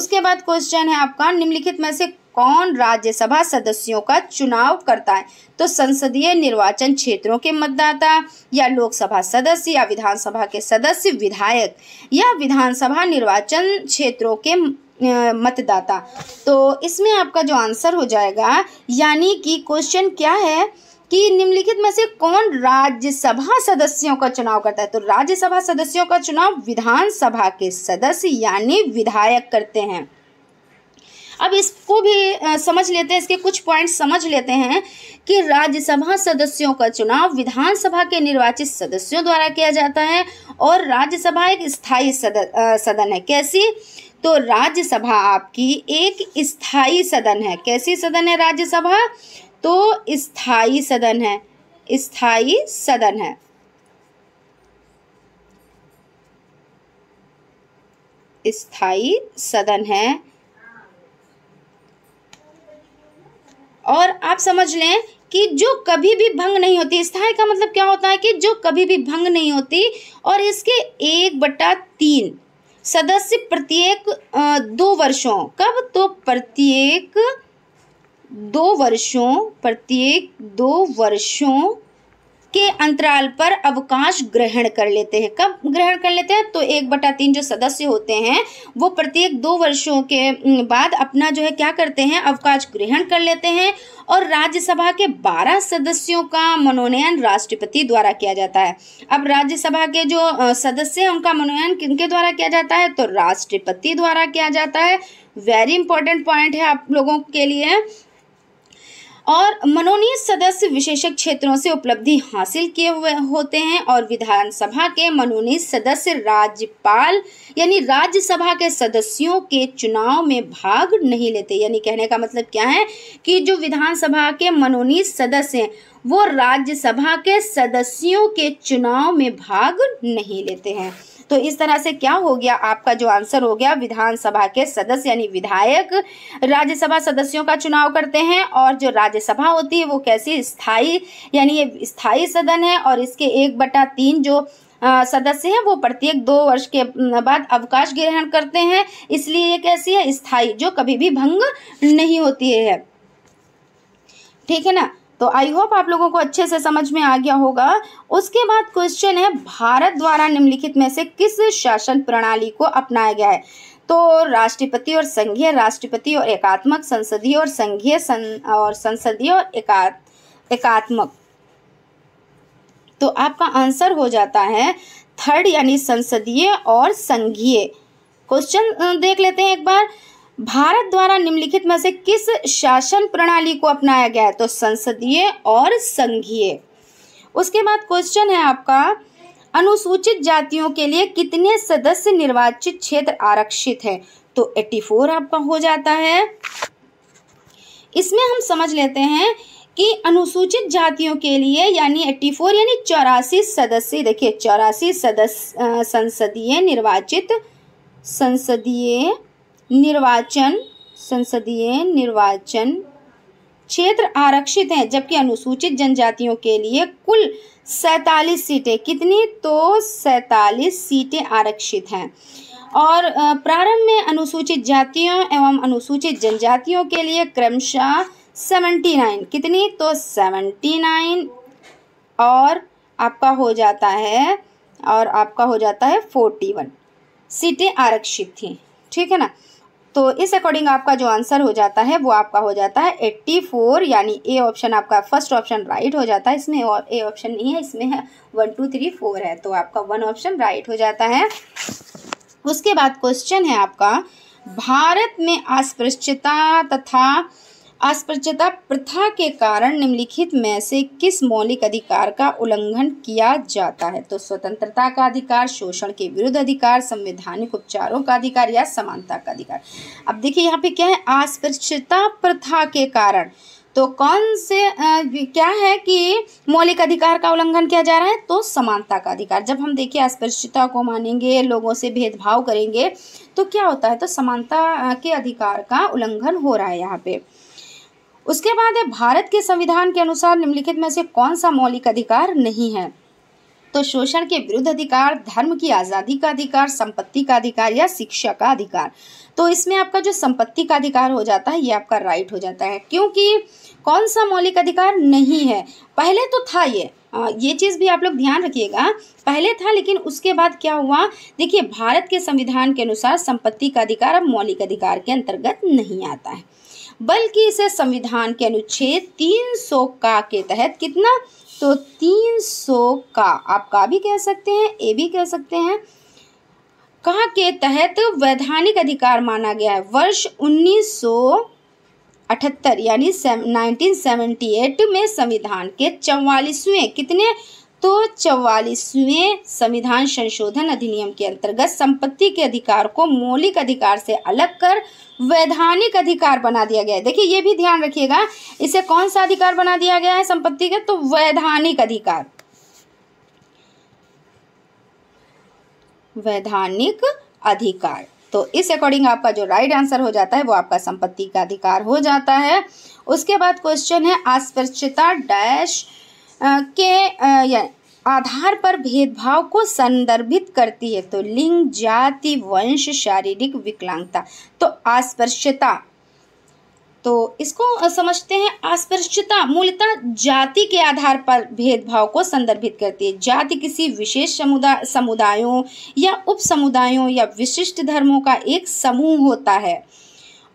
उसके बाद क्वेश्चन है आपका निम्नलिखित में से कौन राज्यसभा सदस्यों का चुनाव करता है तो संसदीय निर्वाचन क्षेत्रों के मतदाता या लोकसभा सदस्य या विधानसभा के सदस्य विधायक या विधानसभा निर्वाचन क्षेत्रों के मतदाता तो इसमें आपका जो आंसर हो जाएगा यानी कि क्वेश्चन क्या है कि निम्नलिखित में से कौन राज्यसभा सदस्यों का चुनाव करता है तो राज्यसभा सदस्यों का चुनाव विधानसभा के सदस्य यानी विधायक करते हैं अब इसको भी समझ लेते हैं इसके कुछ पॉइंट समझ लेते हैं कि राज्यसभा सदस्यों का चुनाव विधानसभा के निर्वाचित सदस्यों द्वारा किया जाता है और राज्यसभा एक स्थायी सदन है कैसी तो राज्यसभा आपकी एक स्थायी सदन है कैसी सदन है राज्यसभा तो स्थाई सदन है स्थाई सदन है स्थाई सदन है और आप समझ लें कि जो कभी भी भंग नहीं होती स्थाई का मतलब क्या होता है कि जो कभी भी भंग नहीं होती और इसके एक बटा तीन सदस्य प्रत्येक दो वर्षों कब तो प्रत्येक दो वर्षों प्रत्येक दो वर्षों के अंतराल पर अवकाश ग्रहण कर लेते हैं कब ग्रहण कर लेते हैं तो एक बटा तीन जो सदस्य होते हैं वो प्रत्येक दो वर्षों के बाद अपना जो है क्या करते हैं अवकाश ग्रहण कर लेते हैं और राज्यसभा के 12 सदस्यों का मनोनयन राष्ट्रपति द्वारा किया जाता है अब राज्यसभा के जो सदस्य हैं उनका मनोनयन किनके द्वारा किया जाता है तो राष्ट्रपति द्वारा किया जाता है वेरी इंपॉर्टेंट पॉइंट है आप लोगों के लिए और मनोनीत सदस्य विशेषज्ञ क्षेत्रों से उपलब्धि हासिल किए हुए होते हैं और विधानसभा के मनोनीत सदस्य राज्यपाल यानी राज्यसभा के सदस्यों के चुनाव में भाग नहीं लेते यानी कहने का मतलब क्या है कि जो विधानसभा के मनोनीत सदस्य हैं वो राज्यसभा के सदस्यों के चुनाव में भाग नहीं लेते हैं तो इस तरह से क्या हो गया आपका जो आंसर हो गया विधानसभा के सदस्य यानी विधायक राज्यसभा सदस्यों का चुनाव करते हैं और जो राज्यसभा होती है वो कैसी स्थायी यानी ये स्थायी सदन है और इसके एक बटा तीन जो सदस्य हैं वो प्रत्येक दो वर्ष के बाद अवकाश ग्रहण करते हैं इसलिए ये कैसी है स्थायी जो कभी भी भंग नहीं होती है ठीक है ना तो आई होप आप लोगों को अच्छे से समझ में आ गया होगा उसके बाद क्वेश्चन है भारत द्वारा निम्नलिखित में से किस शासन प्रणाली को अपनाया गया है तो राष्ट्रपति और संघीय राष्ट्रपति और एकात्मक संसदीय और संघीय सं, और संसदीय और एकात एकात्मक तो आपका आंसर हो जाता है थर्ड यानी संसदीय और संघीय क्वेश्चन देख लेते हैं एक बार भारत द्वारा निम्नलिखित में से किस शासन प्रणाली को अपनाया गया है तो संसदीय और संघीय उसके बाद क्वेश्चन है आपका अनुसूचित जातियों के लिए कितने सदस्य निर्वाचित क्षेत्र आरक्षित है तो 84 आपका हो जाता है इसमें हम समझ लेते हैं कि अनुसूचित जातियों के लिए यानी 84 यानी चौरासी सदस्य देखिए चौरासी सदस्य संसदीय निर्वाचित संसदीय निर्वाचन संसदीय निर्वाचन क्षेत्र आरक्षित हैं जबकि अनुसूचित जनजातियों के लिए कुल सैतालीस सीटें कितनी तो सैतालीस सीटें आरक्षित हैं और प्रारंभ में अनुसूचित जातियों एवं अनुसूचित जनजातियों के लिए क्रमशः सेवेंटी नाइन कितनी तो सेवेंटी नाइन और आपका हो जाता है और आपका हो जाता है फोर्टी वन सीटें आरक्षित थी ठीक है ना तो इस अकॉर्डिंग आपका जो आंसर हो जाता है वो आपका हो जाता है एट्टी फोर यानी ए ऑप्शन आपका फर्स्ट ऑप्शन राइट हो जाता है इसमें ए ऑप्शन नहीं है इसमें है वन टू थ्री फोर है तो आपका वन ऑप्शन राइट हो जाता है उसके बाद क्वेश्चन है आपका भारत में अस्पृश्यता तथा अस्पृश्यता प्रथा के कारण निम्नलिखित में से किस मौलिक अधिकार का उल्लंघन किया जाता है तो स्वतंत्रता का अधिकार शोषण के विरुद्ध अधिकार संवैधानिक उपचारों का अधिकार या समानता का अधिकार अब देखिए यहाँ पे क्या है अस्पृश्यता प्रथा के कारण तो कौन से आ, क्या है कि मौलिक अधिकार का उल्लंघन किया जा रहा है तो समानता का अधिकार जब हम देखिए अस्पृश्यता को मानेंगे लोगों से भेदभाव करेंगे तो क्या होता है तो समानता के अधिकार का उल्लंघन हो रहा है यहाँ पे उसके बाद है भारत के संविधान के अनुसार निम्नलिखित में से कौन सा मौलिक अधिकार नहीं है तो शोषण के विरुद्ध अधिकार धर्म की आज़ादी का अधिकार संपत्ति का अधिकार या शिक्षा का अधिकार तो इसमें आपका जो संपत्ति का अधिकार हो जाता है ये आपका राइट हो जाता है क्योंकि कौन सा मौलिक अधिकार नहीं है पहले तो था ये ये चीज़ भी आप लोग ध्यान रखिएगा पहले था लेकिन उसके बाद क्या हुआ देखिए भारत के संविधान के अनुसार संपत्ति का अधिकार अब मौलिक अधिकार के अंतर्गत नहीं आता है बल्कि इसे संविधान के अनुच्छेद 300 का के तहत कितना तो 300 का आप का भी कह सकते हैं ए भी कह सकते हैं कहा के तहत वैधानिक अधिकार माना गया है वर्ष 1978 यानी 1978 में संविधान के चौवालीसवें कितने तो चौवालीसवें संविधान संशोधन अधिनियम के अंतर्गत संपत्ति के अधिकार को मौलिक अधिकार से अलग कर वैधानिक अधिकार बना दिया गया है देखिए ये भी ध्यान रखिएगा इसे कौन सा अधिकार बना दिया गया है संपत्ति का तो वैधानिक अधिकार वैधानिक अधिकार तो इस अकॉर्डिंग आपका जो राइट आंसर हो जाता है वो आपका संपत्ति का अधिकार हो जाता है उसके बाद क्वेश्चन है अस्पृश्यता डैश के आधार पर भेदभाव को संदर्भित करती है तो लिंग जाति वंश शारीरिक विकलांगता तो अस्पृश्यता तो इसको समझते हैं अस्पृश्यता मूलतः जाति के आधार पर भेदभाव को संदर्भित करती है जाति किसी विशेष समुदाय समुदायों या उप समुदायों या विशिष्ट धर्मों का एक समूह होता है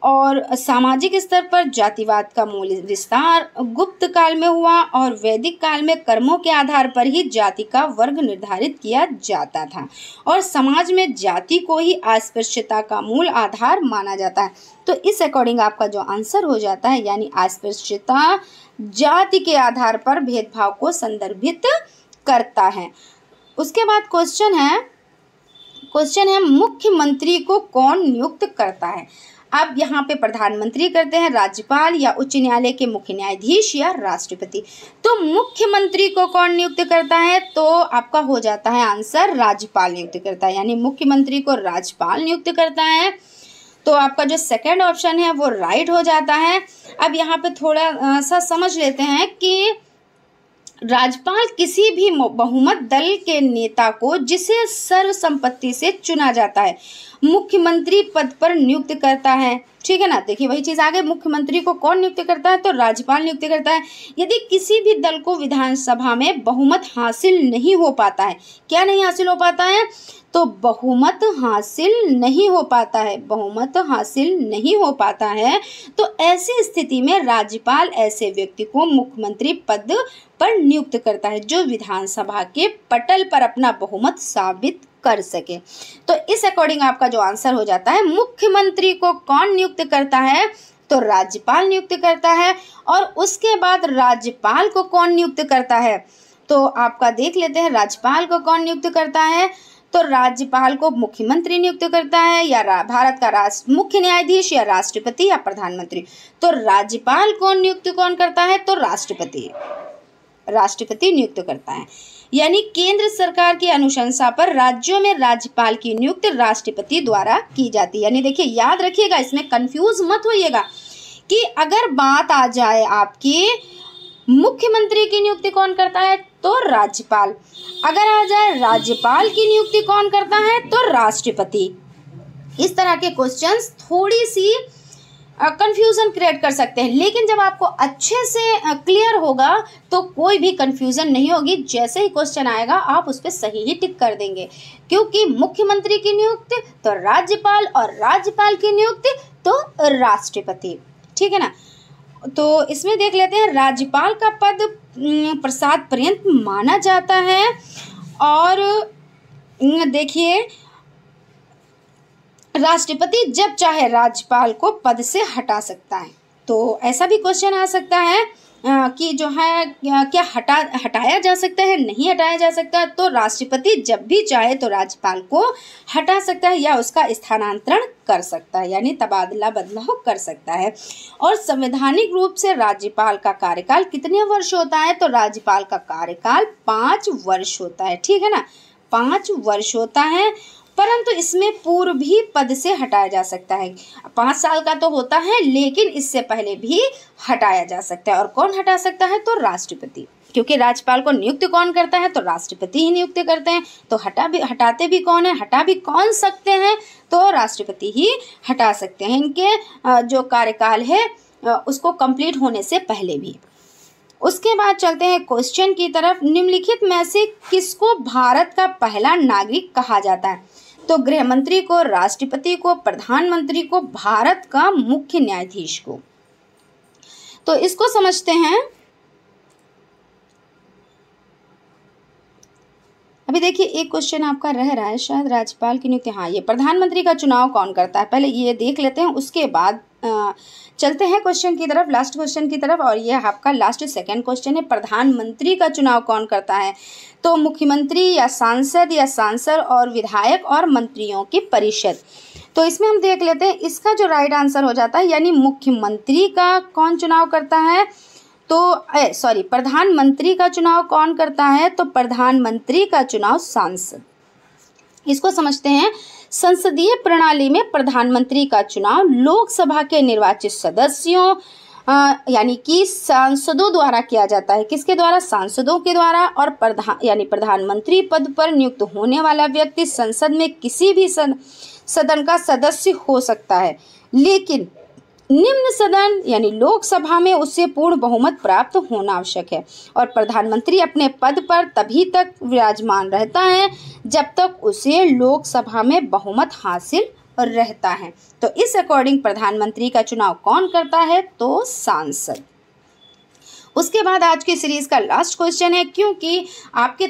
और सामाजिक स्तर पर जातिवाद का मूल विस्तार गुप्त काल में हुआ और वैदिक काल में कर्मों के आधार पर ही जाति का वर्ग निर्धारित किया जाता था और समाज में जाति को ही अस्पृश्यता का मूल आधार माना जाता है तो इस अकॉर्डिंग आपका जो आंसर हो जाता है यानी अस्पृश्यता जाति के आधार पर भेदभाव को संदर्भित करता है उसके बाद क्वेश्चन है क्वेश्चन है मुख्यमंत्री को कौन नियुक्त करता है अब यहाँ पे प्रधानमंत्री करते हैं राज्यपाल या उच्च न्यायालय के मुख्य न्यायाधीश या राष्ट्रपति तो मुख्यमंत्री को कौन नियुक्त करता है तो आपका हो जाता है आंसर राज्यपाल नियुक्त करता है यानी मुख्यमंत्री को राज्यपाल नियुक्त करता है तो आपका जो सेकंड ऑप्शन है वो राइट हो जाता है अब यहाँ पे थोड़ा सा समझ लेते हैं कि राज्यपाल किसी भी बहुमत दल के नेता को जिसे सर्वसम्मति से चुना जाता है मुख्यमंत्री पद पर नियुक्त करता है ठीक है ना देखिए वही चीज़ आगे मुख्यमंत्री को कौन नियुक्त करता है तो राज्यपाल नियुक्त करता है यदि किसी भी दल को विधानसभा में बहुमत हासिल नहीं हो पाता है क्या नहीं हासिल हो पाता है तो बहुमत हासिल नहीं हो पाता है बहुमत हासिल नहीं हो पाता है तो ऐसी स्थिति में राज्यपाल ऐसे व्यक्ति को मुख्यमंत्री पद पर नियुक्त करता है जो विधानसभा के पटल पर अपना बहुमत साबित कर सके तो इस अकॉर्डिंग आपका जो आंसर हो जाता है मुख्यमंत्री को कौन नियुक्त करता है तो राज्यपाल नियुक्त करता है और उसके बाद राज्यपाल को कौन नियुक्त करता है तो आपका देख लेते हैं राज्यपाल को कौन नियुक्त करता है तो राज्यपाल को मुख्यमंत्री नियुक्त करता है या भारत का राष्ट्र मुख्य न्यायाधीश या राष्ट्रपति या प्रधानमंत्री तो राज्यपाल को नियुक्त कौन करता है तो राष्ट्रपति राष्ट्रपति नियुक्त करता है यानी केंद्र सरकार की अनुशंसा पर राज्यों में राज्यपाल की नियुक्ति राष्ट्रपति द्वारा की जाती है यानी देखिए याद रखिएगा इसमें कंफ्यूज मत होइएगा कि अगर बात आ जाए आपकी मुख्यमंत्री की नियुक्ति कौन करता है तो राज्यपाल अगर आ जाए राज्यपाल की नियुक्ति कौन करता है तो राष्ट्रपति इस तरह के क्वेश्चंस थोड़ी सी कंफ्यूजन क्रिएट कर सकते हैं लेकिन जब आपको अच्छे से क्लियर होगा तो कोई भी कंफ्यूजन नहीं होगी जैसे ही क्वेश्चन आएगा आप उस पर सही ही टिक कर देंगे क्योंकि मुख्यमंत्री की नियुक्ति तो राज्यपाल और राज्यपाल की नियुक्ति तो राष्ट्रपति ठीक है ना तो इसमें देख लेते हैं राज्यपाल का पद प्रसाद पर्यंत माना जाता है और देखिए राष्ट्रपति जब चाहे राज्यपाल को पद से हटा सकता है तो ऐसा भी क्वेश्चन आ सकता है कि जो है क्या हटा हटाया जा सकता है नहीं हटाया जा सकता तो राष्ट्रपति जब भी चाहे तो राज्यपाल को हटा सकता है या उसका स्थानांतरण कर सकता है यानी तबादला बदलाव कर सकता है और संवैधानिक रूप से राज्यपाल का कार्यकाल कितने वर्ष होता है तो राज्यपाल का कार्यकाल पाँच वर्ष होता है ठीक है ना पाँच वर्ष होता है परंतु इसमें पूर्व भी पद से हटाया जा सकता है पाँच साल का तो होता है लेकिन इससे पहले भी हटाया जा सकता है और कौन हटा सकता है तो राष्ट्रपति क्योंकि राज्यपाल को नियुक्त कौन करता है तो राष्ट्रपति ही नियुक्त करते हैं तो हटा भी हटाते भी कौन है हटा भी कौन सकते हैं तो राष्ट्रपति ही हटा सकते हैं इनके जो कार्यकाल है उसको कंप्लीट होने से पहले भी उसके बाद चलते हैं क्वेश्चन की तरफ निम्नलिखित में से किसको भारत का पहला नागरिक कहा जाता है तो गृह मंत्री को राष्ट्रपति को प्रधानमंत्री को भारत का मुख्य न्यायाधीश को तो इसको समझते हैं अभी देखिए एक क्वेश्चन आपका रह रहा है शायद राज्यपाल की नियुक्ति हाँ ये प्रधानमंत्री का चुनाव कौन करता है पहले ये देख लेते हैं उसके बाद चलते हैं क्वेश्चन की तरफ लास्ट क्वेश्चन की तरफ और यह आपका लास्ट सेकंड क्वेश्चन है प्रधानमंत्री का चुनाव कौन करता है तो मुख्यमंत्री या सांसद या सांसद और विधायक और मंत्रियों की परिषद तो इसमें हम देख लेते हैं इसका जो राइट आंसर हो जाता है यानी मुख्यमंत्री का कौन चुनाव करता है तो सॉरी प्रधानमंत्री का चुनाव कौन करता है तो प्रधानमंत्री का चुनाव सांसद इसको समझते हैं संसदीय प्रणाली में प्रधानमंत्री का चुनाव लोकसभा के निर्वाचित सदस्यों यानी कि सांसदों द्वारा किया जाता है किसके द्वारा सांसदों के द्वारा और प्रधान यानी प्रधानमंत्री पद पर नियुक्त होने वाला व्यक्ति संसद में किसी भी सदन का सदस्य हो सकता है लेकिन निम्न सदन यानी लोकसभा में उससे पूर्ण बहुमत प्राप्त होना आवश्यक है और प्रधानमंत्री अपने पद पर तभी तक विराजमान रहता है जब तक उसे लोकसभा में बहुमत हासिल रहता है तो इस अकॉर्डिंग प्रधानमंत्री का चुनाव कौन करता है तो सांसद उसके बाद आज की सीरीज़ का लास्ट क्वेश्चन है क्योंकि आपके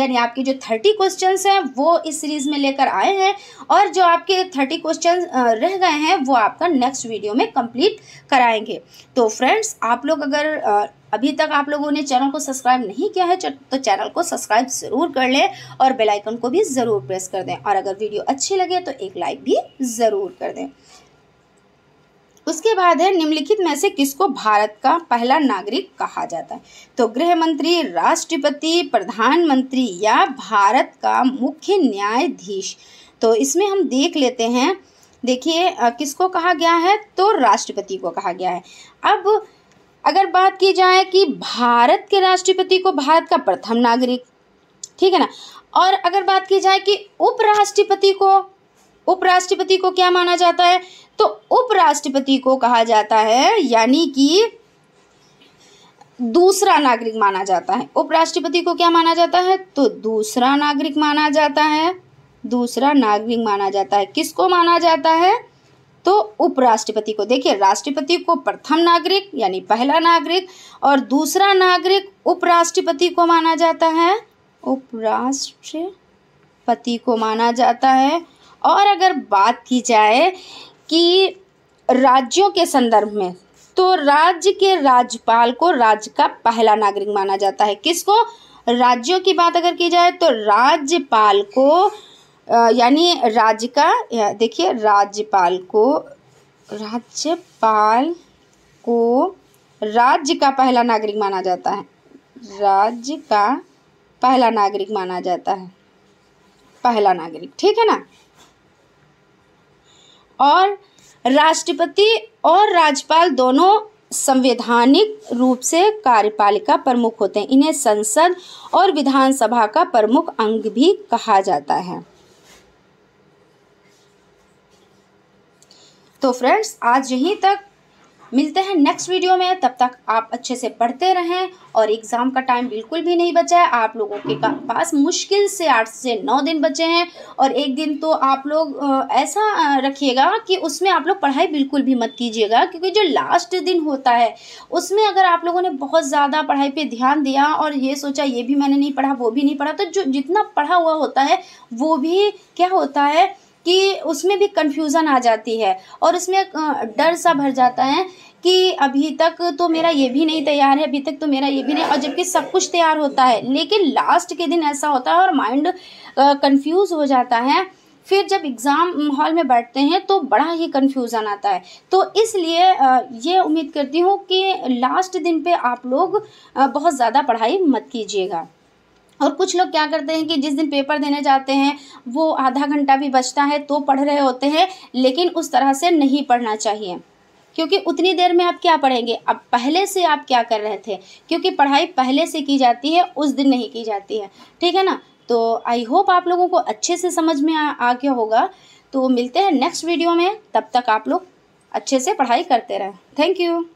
यानी आपके जो थर्टी क्वेश्चन हैं वो इस सीरीज़ में लेकर आए हैं और जो आपके थर्टी क्वेश्चन रह गए हैं वो आपका नेक्स्ट वीडियो में कंप्लीट कराएंगे तो फ्रेंड्स आप लोग अगर अभी तक आप लोगों ने चैनल को सब्सक्राइब नहीं किया है तो चैनल को सब्सक्राइब ज़रूर कर लें और बेलाइकन को भी ज़रूर प्रेस कर दें और अगर वीडियो अच्छी लगे तो एक लाइक भी ज़रूर कर दें उसके बाद है निम्नलिखित में से किसको भारत का पहला नागरिक कहा जाता है तो गृह मंत्री राष्ट्रपति प्रधानमंत्री या भारत का मुख्य न्यायाधीश तो इसमें हम देख लेते हैं देखिए किसको कहा गया है तो राष्ट्रपति को कहा गया है अब अगर बात की जाए कि भारत के राष्ट्रपति को भारत का प्रथम नागरिक ठीक है ना और अगर बात की जाए कि उपराष्ट्रपति को उपराष्ट्रपति को क्या माना जाता है तो उपराष्ट्रपति को कहा जाता है यानी कि दूसरा नागरिक माना जाता है उपराष्ट्रपति को क्या माना जाता है तो दूसरा नागरिक माना जाता है दूसरा नागरिक माना जाता है किसको माना जाता है तो उपराष्ट्रपति को देखिए राष्ट्रपति को प्रथम नागरिक यानी पहला नागरिक और दूसरा नागरिक उपराष्ट्रपति को माना जाता है उपराष्ट्रपति को माना जाता है और अगर बात की जाए कि राज्यों के संदर्भ में तो राज्य के राज्यपाल को राज्य का पहला नागरिक माना जाता है किसको राज्यों की बात अगर की जाए तो राज्यपाल को यानी राज्य का देखिए राज्यपाल को राज्यपाल को राज्य का पहला नागरिक माना जाता है राज्य का पहला नागरिक माना जाता है पहला नागरिक ठीक है ना और राष्ट्रपति और राज्यपाल दोनों संवैधानिक रूप से कार्यपालिका प्रमुख होते हैं इन्हें संसद और विधानसभा का प्रमुख अंग भी कहा जाता है तो फ्रेंड्स आज यहीं तक मिलते हैं नेक्स्ट वीडियो में तब तक आप अच्छे से पढ़ते रहें और एग्ज़ाम का टाइम बिल्कुल भी नहीं बचा है आप लोगों के पास मुश्किल से आठ से नौ दिन बचे हैं और एक दिन तो आप लोग ऐसा रखिएगा कि उसमें आप लोग पढ़ाई बिल्कुल भी मत कीजिएगा क्योंकि जो लास्ट दिन होता है उसमें अगर आप लोगों ने बहुत ज़्यादा पढ़ाई पर ध्यान दिया और ये सोचा ये भी मैंने नहीं पढ़ा वो भी नहीं पढ़ा तो जो जितना पढ़ा हुआ होता है वो भी क्या होता है कि उसमें भी कन्फ्यूज़न आ जाती है और उसमें डर सा भर जाता है कि अभी तक तो मेरा ये भी नहीं तैयार है अभी तक तो मेरा ये भी नहीं और जबकि सब कुछ तैयार होता है लेकिन लास्ट के दिन ऐसा होता है और माइंड कंफ्यूज हो जाता है फिर जब एग्ज़ाम हॉल में बैठते हैं तो बड़ा ही कन्फ्यूज़न आता है तो इसलिए ये उम्मीद करती हूँ कि लास्ट दिन पे आप लोग बहुत ज़्यादा पढ़ाई मत कीजिएगा और कुछ लोग क्या करते हैं कि जिस दिन पेपर देने जाते हैं वो आधा घंटा भी बचता है तो पढ़ रहे होते हैं लेकिन उस तरह से नहीं पढ़ना चाहिए क्योंकि उतनी देर में आप क्या पढ़ेंगे अब पहले से आप क्या कर रहे थे क्योंकि पढ़ाई पहले से की जाती है उस दिन नहीं की जाती है ठीक है ना तो आई होप आप लोगों को अच्छे से समझ में आ, आ गया होगा तो मिलते हैं नेक्स्ट वीडियो में तब तक आप लोग अच्छे से पढ़ाई करते रहें थैंक यू